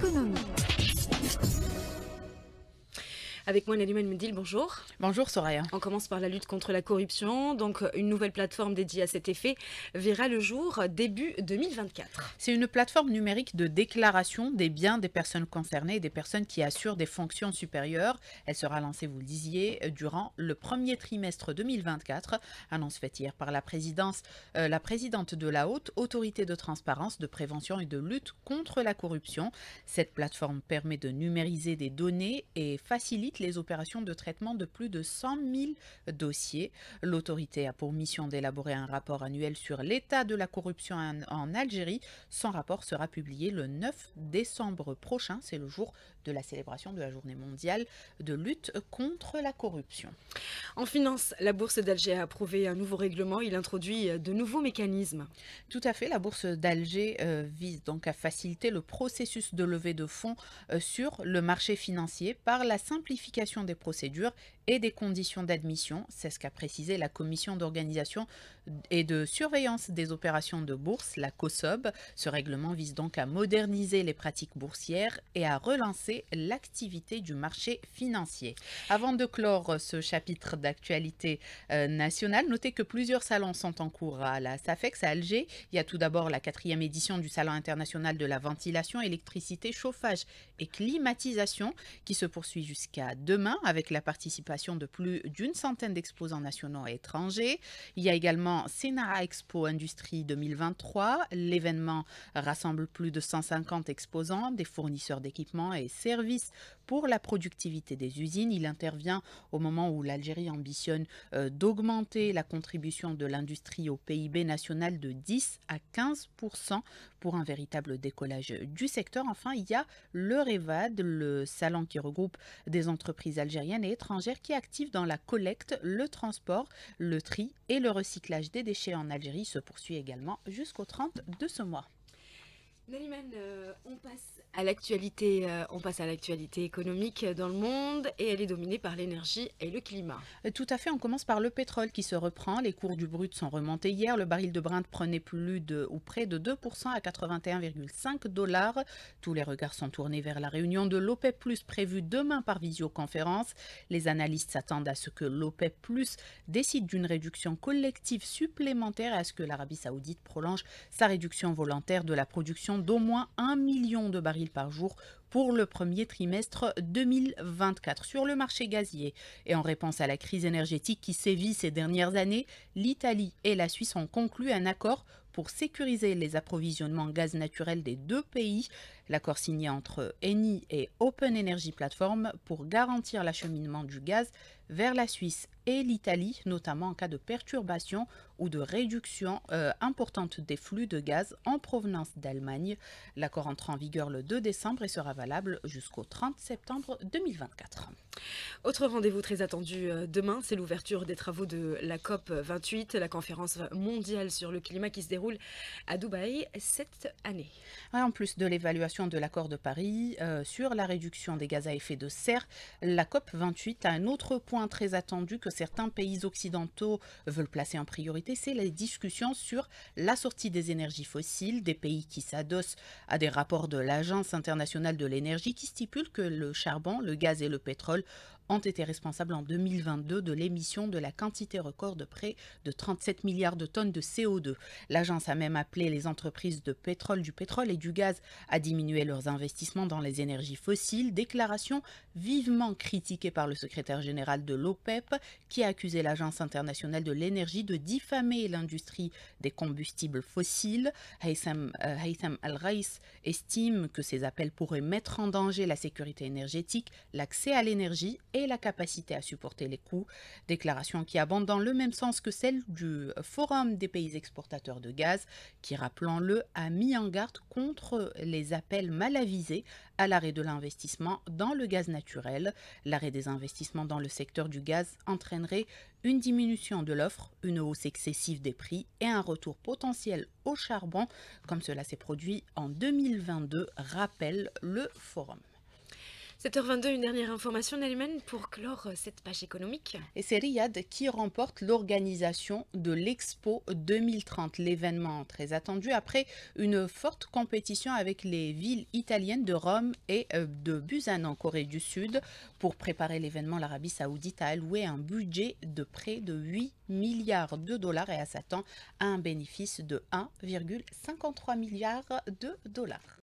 楽なの Avec moi, Nelly Medil, bonjour. Bonjour Soraya. On commence par la lutte contre la corruption. Donc, euh, une nouvelle plateforme dédiée à cet effet verra le jour euh, début 2024. C'est une plateforme numérique de déclaration des biens des personnes concernées des personnes qui assurent des fonctions supérieures. Elle sera lancée, vous le disiez, euh, durant le premier trimestre 2024. Annonce faite hier par la, présidence, la présidente de la Haute Autorité de Transparence, de Prévention et de Lutte contre la corruption. Cette plateforme permet de numériser des données et facilite les opérations de traitement de plus de 100 000 dossiers. L'autorité a pour mission d'élaborer un rapport annuel sur l'état de la corruption en Algérie. Son rapport sera publié le 9 décembre prochain. C'est le jour de la célébration de la journée mondiale de lutte contre la corruption. En finance, la Bourse d'Alger a approuvé un nouveau règlement. Il introduit euh, de nouveaux mécanismes. Tout à fait. La Bourse d'Alger euh, vise donc à faciliter le processus de levée de fonds euh, sur le marché financier par la simplification simplification des procédures et des conditions d'admission, c'est ce qu'a précisé la Commission d'organisation et de surveillance des opérations de bourse, la COSOB. Ce règlement vise donc à moderniser les pratiques boursières et à relancer l'activité du marché financier. Avant de clore ce chapitre d'actualité euh, nationale, notez que plusieurs salons sont en cours à la SAFEX à Alger. Il y a tout d'abord la quatrième édition du Salon international de la ventilation, électricité, chauffage et climatisation qui se poursuit jusqu'à demain avec la participation de plus d'une centaine d'exposants nationaux et étrangers. Il y a également Sénara Expo Industrie 2023. L'événement rassemble plus de 150 exposants, des fournisseurs d'équipements et services pour la productivité des usines. Il intervient au moment où l'Algérie ambitionne euh, d'augmenter la contribution de l'industrie au PIB national de 10 à 15 pour un véritable décollage du secteur. Enfin, il y a le REVAD, le salon qui regroupe des entreprises algériennes et étrangères qui activent dans la collecte, le transport, le tri et le recyclage des déchets en Algérie se poursuit également jusqu'au 30 de ce mois. Naliman, euh, on passe à l'actualité, euh, on passe à l'actualité économique dans le monde et elle est dominée par l'énergie et le climat. Euh, tout à fait, on commence par le pétrole qui se reprend. Les cours du brut sont remontés hier. Le baril de Brent prenait plus de ou près de 2% à 81,5 dollars. Tous les regards sont tournés vers la réunion de l'OPEP+ e prévue demain par visioconférence. Les analystes s'attendent à ce que l'OPEP+ e décide d'une réduction collective supplémentaire et à ce que l'Arabie Saoudite prolonge sa réduction volontaire de la production d'au moins 1 million de barils par jour pour le premier trimestre 2024 sur le marché gazier. Et en réponse à la crise énergétique qui sévit ces dernières années, l'Italie et la Suisse ont conclu un accord pour sécuriser les approvisionnements en gaz naturel des deux pays. L'accord signé entre Eni et Open Energy Platform pour garantir l'acheminement du gaz vers la Suisse et l'Italie, notamment en cas de perturbation ou de réduction euh, importante des flux de gaz en provenance d'Allemagne. L'accord entre en vigueur le 2 décembre et sera valable jusqu'au 30 septembre 2024. Autre rendez-vous très attendu euh, demain, c'est l'ouverture des travaux de la COP 28, la conférence mondiale sur le climat qui se déroule à Dubaï cette année. En plus de l'évaluation de l'accord de Paris euh, sur la réduction des gaz à effet de serre, la COP28 a un autre point très attendu que certains pays occidentaux veulent placer en priorité, c'est les discussions sur la sortie des énergies fossiles des pays qui s'adossent à des rapports de l'Agence internationale de l'énergie qui stipule que le charbon, le gaz et le pétrole ont été responsables en 2022 de l'émission de la quantité record de près de 37 milliards de tonnes de CO2. L'agence a même appelé les entreprises de pétrole, du pétrole et du gaz à diminuer leurs investissements dans les énergies fossiles, déclaration vivement critiquée par le secrétaire général de l'OPEP e qui a accusé l'agence internationale de l'énergie de diffamer l'industrie des combustibles fossiles. Haytham, euh, al raïs estime que ces appels pourraient mettre en danger la sécurité énergétique, l'accès à l'énergie et la capacité à supporter les coûts, déclaration qui abonde dans le même sens que celle du euh, Forum des pays exportateurs de gaz, qui, rappelons-le, a mis en garde contre les appels mal avisés à l'arrêt de l'investissement dans le gaz naturel. L'arrêt des investissements dans le secteur du gaz entraînerait une diminution de l'offre, une hausse excessive des prix et un retour potentiel au charbon, comme cela s'est produit en 2022, rappelle le forum. 7h22, une dernière information d'Allemagne pour clore euh, cette page économique. Et c'est Riyad qui remporte l'organisation de l'Expo 2030, l'événement très attendu après une forte compétition avec les villes italiennes de Rome et euh, de Busan en Corée du Sud. Pour préparer l'événement, l'Arabie saoudite a alloué un budget de près de 8 milliards de dollars et s'attend à un bénéfice de 1,53 milliard de dollars.